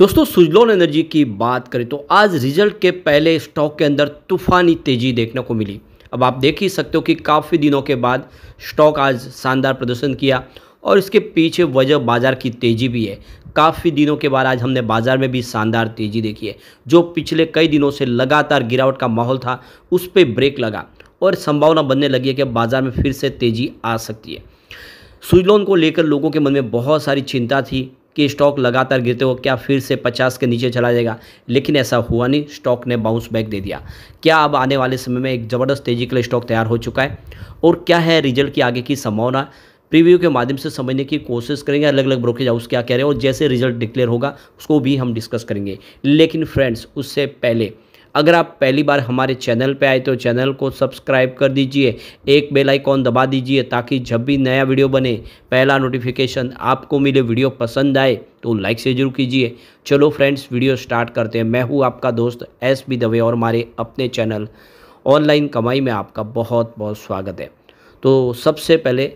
दोस्तों सुजलोन एनर्जी की बात करें तो आज रिजल्ट के पहले स्टॉक के अंदर तूफानी तेजी देखने को मिली अब आप देख ही सकते हो कि काफ़ी दिनों के बाद स्टॉक आज शानदार प्रदर्शन किया और इसके पीछे वजह बाज़ार की तेज़ी भी है काफ़ी दिनों के बाद आज हमने बाज़ार में भी शानदार तेज़ी देखी है जो पिछले कई दिनों से लगातार गिरावट का माहौल था उस पर ब्रेक लगा और संभावना बनने लगी है कि बाज़ार में फिर से तेज़ी आ सकती है सुजलोन को लेकर लोगों के मन में बहुत सारी चिंता थी कि स्टॉक लगातार गिरते हो क्या फिर से पचास के नीचे चला जाएगा लेकिन ऐसा हुआ नहीं स्टॉक ने बाउंस बैक दे दिया क्या अब आने वाले समय में एक ज़बरदस्त तेजी के लिए स्टॉक तैयार हो चुका है और क्या है रिजल्ट की आगे की संभावना प्रीव्यू के माध्यम से समझने की कोशिश करेंगे अलग अलग ब्रोकेज हाउस क्या कह रहे हैं और जैसे रिजल्ट डिक्लेयर होगा उसको भी हम डिस्कस करेंगे लेकिन फ्रेंड्स उससे पहले अगर आप पहली बार हमारे चैनल पे आए तो चैनल को सब्सक्राइब कर दीजिए एक बेल आइकॉन दबा दीजिए ताकि जब भी नया वीडियो बने पहला नोटिफिकेशन आपको मिले वीडियो पसंद आए तो लाइक से जरूर कीजिए चलो फ्रेंड्स वीडियो स्टार्ट करते हैं मैं हूँ आपका दोस्त एस बी दवे और हमारे अपने चैनल ऑनलाइन कमाई में आपका बहुत बहुत स्वागत है तो सबसे पहले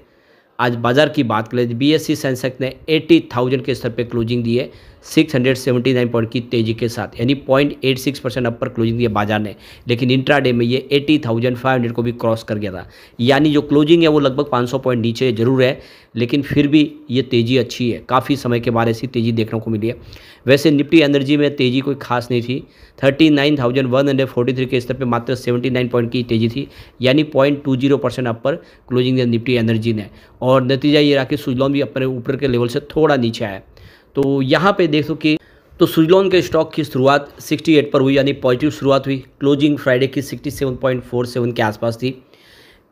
आज बाज़ार की बात करें बी एस सेंसेक्स ने एटी थाउजेंड के स्तर पे क्लोजिंग दी है 679 पॉइंट की तेजी के साथ यानी 0.86 परसेंट अपर क्लोजिंग दिया बाजार ने लेकिन इंट्राडे में ये 80,500 को भी क्रॉस कर गया था यानी जो क्लोजिंग है वो लगभग 500 पॉइंट नीचे जरूर है लेकिन फिर भी ये तेज़ी अच्छी है काफ़ी समय के बाद ऐसी तेज़ी देखने को मिली है वैसे निफ्टी एनर्जी में तेज़ी कोई खास नहीं थी थर्टी के स्तर पर मात्र सेवेंटी पॉइंट की तेज़ी थी यानी पॉइंट परसेंट अपर क्लोजिंग दिया निफ्टी एनर्जी ने और नतीजा ये रहा कि सुजलॉन भी अपने ऊपर के लेवल से थोड़ा नीचे आया तो यहाँ पे देखो कि तो सुजलॉन के स्टॉक की शुरुआत 68 पर हुई यानी पॉजिटिव शुरुआत हुई क्लोजिंग फ्राइडे की 67.47 के आसपास थी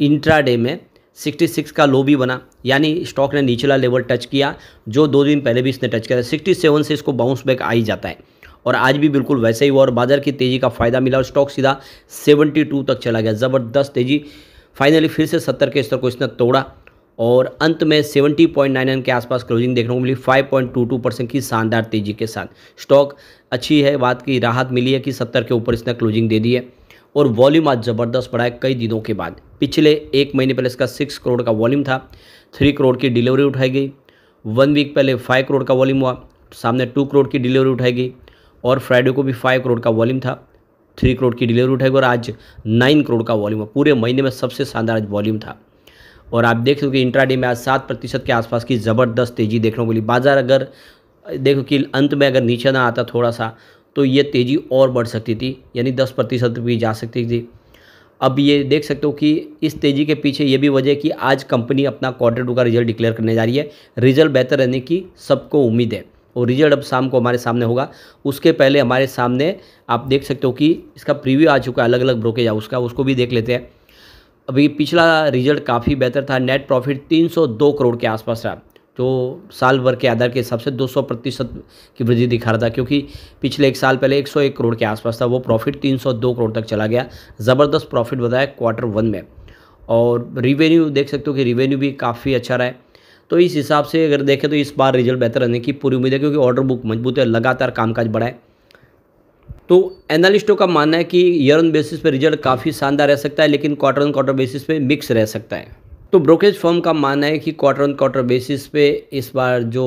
इंट्राडे में 66 का लो भी बना यानी स्टॉक ने निचला लेवल टच किया जो दो दिन पहले भी इसने टच किया था 67 से इसको बाउंस बैक आ ही जाता है और आज भी बिल्कुल वैसे ही हुआ और बाजार की तेज़ी का फ़ायदा मिला और स्टॉक सीधा सेवेंटी तक चला गया ज़बरदस्त तेज़ी फाइनली फिर से सत्तर के स्तर को इसने तोड़ा और अंत में 70.99 के आसपास क्लोजिंग देखने को मिली 5.22 परसेंट की शानदार तेज़ी के साथ स्टॉक अच्छी है बात की राहत मिली है कि 70 के ऊपर इसने क्लोजिंग दे दी है और वॉल्यूम आज ज़बरदस्त बढ़ा है कई दिनों के बाद पिछले एक महीने पहले इसका सिक्स करोड़ का वॉल्यूम था थ्री करोड़ की डिलीवरी उठाई गई वन वीक पहले फाइव करोड़ का वॉल्यूम हुआ सामने टू करोड़ की डिलीवरी उठाई गई और फ्राइडे को भी फाइव करोड़ का वॉल्यूम था थ्री करोड़ की डिलीवरी उठाई गई और आज नाइन करोड़ का वॉल्यूम हुआ पूरे महीने में सबसे शानदार आज वॉल्यूम था और आप देख सकते हो कि इंट्राडे में आज सात प्रतिशत के आसपास की ज़बरदस्त तेज़ी देखने को मिली बाजार अगर देखो कि अंत में अगर नीचे ना आता थोड़ा सा तो ये तेज़ी और बढ़ सकती थी यानी दस प्रतिशत भी जा सकती थी अब ये देख सकते हो कि इस तेज़ी के पीछे ये भी वजह कि आज कंपनी अपना क्वार्टर टू का रिजल्ट डिक्लेयर करने जा रही है रिजल्ट बेहतर रहने की सबको उम्मीद है और रिजल्ट अब शाम को हमारे सामने होगा उसके पहले हमारे सामने आप देख सकते हो कि इसका प्रीव्यू आ चुका है अलग अलग ब्रोकेज हाउस का उसको भी देख लेते हैं अभी पिछला रिजल्ट काफ़ी बेहतर था नेट प्रॉफिट 302 करोड़ के आसपास रहा तो साल भर के आधार के हिसाब से 200 प्रतिशत की वृद्धि दिखा रहा था क्योंकि पिछले एक साल पहले 101 करोड़ के आसपास था वो प्रॉफिट 302 करोड़ तक चला गया ज़बरदस्त प्रॉफिट बताया क्वार्टर वन में और रिवेन्यू देख सकते हो कि रिवेन्यू भी काफ़ी अच्छा रहा है तो इस हिसाब से अगर देखें तो इस बार रिजल्ट बेहतर रहने की पूरी उम्मीद है क्योंकि ऑर्डर बुक मजबूत है लगातार कामकाज बढ़ाए तो एनालिस्टों का मानना है कि ईयर ऑन बेसिस पे रिजल्ट काफ़ी शानदार रह सकता है लेकिन क्वार्टर ऑन क्वार्टर बेसिस पे मिक्स रह सकता है तो ब्रोकरेज फर्म का मानना है कि क्वार्टर ऑन क्वार्टर बेसिस पे इस बार जो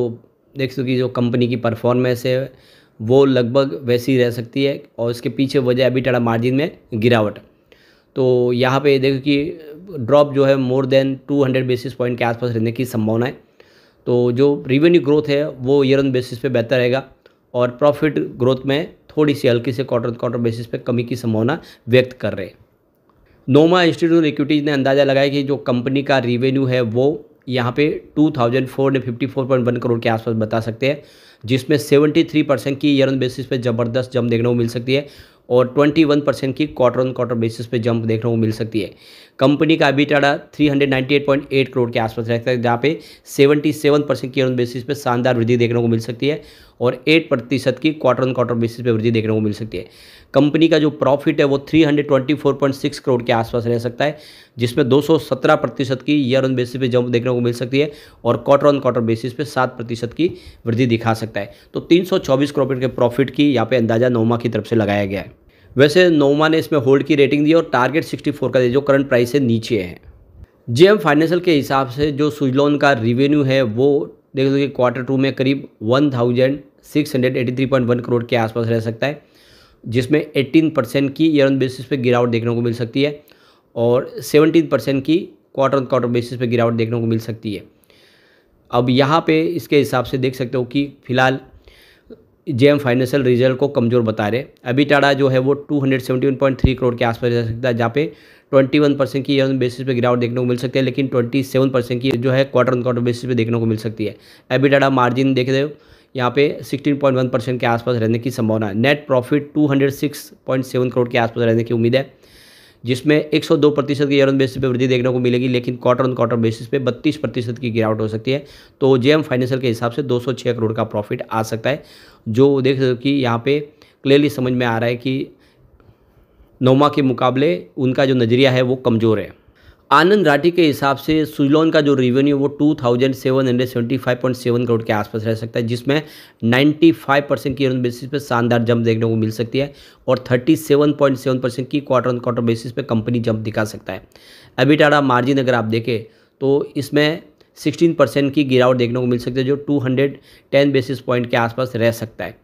देख सकती जो कंपनी की परफॉर्मेंस है वो लगभग वैसी रह सकती है और इसके पीछे वजह अभी टाटा मार्जिन में गिरावट तो यहाँ पे देखो कि ड्रॉप जो है मोर देन 200 बेसिस पॉइंट के आसपास रहने की संभावना है तो जो रिवेन्यू ग्रोथ है वो ईयर ऑन बेसिस पे बेहतर रहेगा और प्रॉफिट ग्रोथ में थोड़ी सी हल्की से क्वार्टर क्वार्टर बेसिस पे कमी की संभावना व्यक्त कर रहे हैं नोमा इंस्टीट्यूट ऑफ इक्विटीज़ ने अंदाज़ा लगाया कि जो कंपनी का रिवेन्यू है वो यहाँ पे 2454.1 करोड़ के आसपास बता सकते हैं जिसमें 73 परसेंट की ईयर ऑन बेसिस पे ज़बरदस्त जंप देखने को मिल सकती है और 21 परसेंट की क्वार्टर ऑन क्वार्टर बेसिस पे जंप देखने को मिल सकती है कंपनी का पॉइंट एट करोड़ के आसपास रह सकता है जहाँ पे 77 परसेंट की बेसिस पे शानदार वृद्धि देखने को मिल सकती है और 8 प्रतिशत की क्वार्टर ऑन क्वार्टर बेसिस पे वृद्धि देखने को मिल सकती है कंपनी का जो प्रॉफिट है वो 324.6 करोड़ के आसपास रह सकता है जिसमें 217 प्रतिशत की ईयर ऑन बेसिस पे जंप देखने को मिल सकती है और क्वार्टर ऑन क्वार्टर बेसिस पे 7 प्रतिशत की वृद्धि दिखा सकता है तो 324 करोड़ के प्रॉफिट की यहाँ पे अंदाजा नोमा की तरफ से लगाया गया है वैसे नोमा ने इसमें होल्ड की रेटिंग दी और टारगेट 64 का दिया जो करंट प्राइस से नीचे है जेएम फाइनेंशियल के हिसाब से जो सुजलोन का रिवेन्यू है वो देख लो कि क्वार्टर टू में करीब 1683.1 करोड़ के आसपास रह सकता है जिसमें 18 परसेंट की ईयर ऑन बेसिस पे गिरावट देखने को मिल सकती है और सेवनटीन परसेंट की क्वार्टर ऑन क्वार्टर बेसिस पे गिरावट देखने को मिल सकती है अब यहाँ पे इसके हिसाब से देख सकते हो कि फिलहाल एम फाइनेंशियल रिजल्ट को कमज़ोर बता रहे अभी टाटा जो है वो 271.3 करोड़ के आसपास जा सकता है जहाँ पे 21 परसेंट की ईयर बेसिस पे गिरावट देखने को मिल सकती है लेकिन 27 परसेंट की जो है क्वार्टर ऑन क्वार्टर बेसिस पे देखने को मिल सकती है अभी टाटा मार्जिन देख रहे हो यहाँ पे 16.1 परसेंट के आसपास रहने की संभावना है नेट प्रॉफिट 206.7 करोड़ के आसपास रहने की उम्मीद है जिसमें 102 प्रतिशत की ईयर ऑन बेसिस पे वृद्धि देखने को मिलेगी लेकिन क्वार्टर ऑन क्वार्टर बेसिस पे 32 प्रतिशत की गिरावट हो सकती है तो जेएम फाइनेंशियल के हिसाब से 206 करोड़ का प्रॉफिट आ सकता है जो देख सकते हो कि यहाँ पे क्लियरली समझ में आ रहा है कि नोमा के मुकाबले उनका जो नज़रिया है वो कमज़ोर है आनंद राठी के हिसाब से सुजलॉन का जो रेवेन्यू वो two thousand seven hundred seventy five point seven crore के आसपास रह सकता है जिसमें नाइन्टी फाइव परसेंट की बेसिस पे शानदार जंप देखने को मिल सकती है और thirty seven point seven percent की क्वार्टर ऑन क्वार्टर बेसिस पे कंपनी जंप दिखा सकता है अभी टाड़ा मार्जिन अगर आप देखें तो इसमें 16 परसेंट की गिरावट देखने को मिल सकती है जो 210 बेसिस पॉइंट के आसपास रह सकता है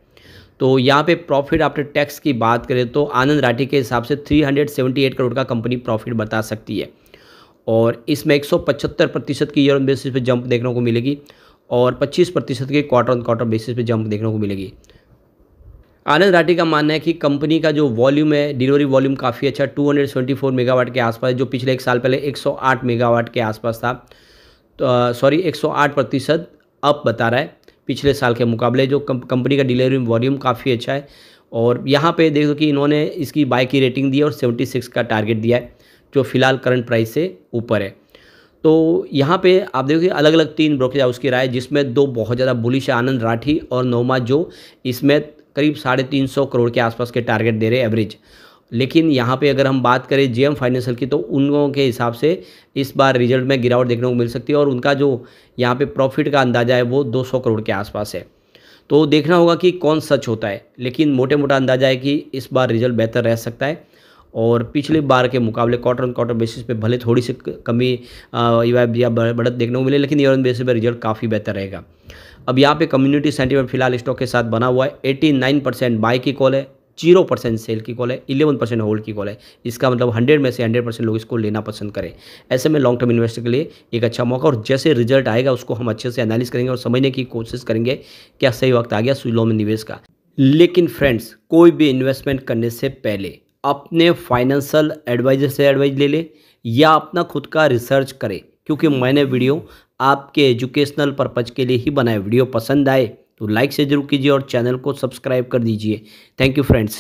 तो यहाँ पे प्रॉफिट आफ्टर टैक्स की बात करें तो आनंद राठी के हिसाब से 378 करोड़ का कंपनी प्रॉफिट बता सकती है और इसमें 175 प्रतिशत की ईयर ऑन बेसिस पे जंप देखने को मिलेगी और 25 प्रतिशत के क्वार्टर ऑन क्वार्टर बेसिस पे जंप देखने को मिलेगी आनंद राठी का मानना है कि कंपनी का जो वॉल्यूम है डिलीवरी वॉल्यूम काफ़ी अच्छा 274 मेगावाट के आसपास जो पिछले एक साल पहले 108 मेगावाट के आसपास था सॉरी तो, एक सौ आठ प्रतिशत अप बता रहा है पिछले साल के मुकाबले जो कंपनी का डिलीवरी वॉल्यूम काफ़ी अच्छा है और यहाँ पे देखो कि इन्होंने इसकी बाय की रेटिंग दी है और 76 का टारगेट दिया है जो फिलहाल करंट प्राइस से ऊपर है तो यहाँ पे आप देखो अलग अलग तीन ब्रोकेज हाउस की राय जिसमें दो बहुत ज़्यादा बुलिश आनंद राठी और नोमा जो इसमें करीब साढ़े तीन सौ करोड़ के आसपास के टारगेट दे रहे एवरेज लेकिन यहाँ पे अगर हम बात करें जीएम फाइनेंशियल की तो उन लोगों के हिसाब से इस बार रिजल्ट में गिरावट देखने को मिल सकती है और उनका जो यहाँ पे प्रॉफिट का अंदाजा है वो 200 करोड़ के आसपास है तो देखना होगा कि कौन सच होता है लेकिन मोटे मोटा अंदाजा है कि इस बार रिजल्ट बेहतर रह सकता है और पिछले बार के मुकाबले क्वार्टर ऑन क्वार्टर बेसिस पर भले थोड़ी सी कमी e या बढ़त देखने को मिले लेकिन ईयर ऑन बेसिस पर रिजल्ट काफ़ी बेहतर रहेगा अब यहाँ पे कम्युनिटी सेंटीमेंट फिलहाल स्टॉक के साथ बना हुआ है 89 परसेंट बाई की कॉल है जीरो परसेंट सेल की कॉल है इलेवन परसेंट होल्ड की कॉल है इसका मतलब हंड्रेड में से हंड्रेड परसेंट लोग इसको लेना पसंद करें ऐसे में लॉन्ग टर्म इन्वेस्टर के लिए एक अच्छा मौका और जैसे रिजल्ट आएगा उसको हम अच्छे से एनालिस करेंगे और समझने की कोशिश करेंगे क्या सही वक्त आ गया सुलो में निवेश का लेकिन फ्रेंड्स कोई भी इन्वेस्टमेंट करने से पहले अपने फाइनेंशियल एडवाइजर से एडवाइज ले लें या अपना खुद का रिसर्च करें क्योंकि मैंने वीडियो आपके एजुकेशनल पर्पज़ के लिए ही बनाए वीडियो पसंद आए तो लाइक से ज़रूर कीजिए और चैनल को सब्सक्राइब कर दीजिए थैंक यू फ्रेंड्स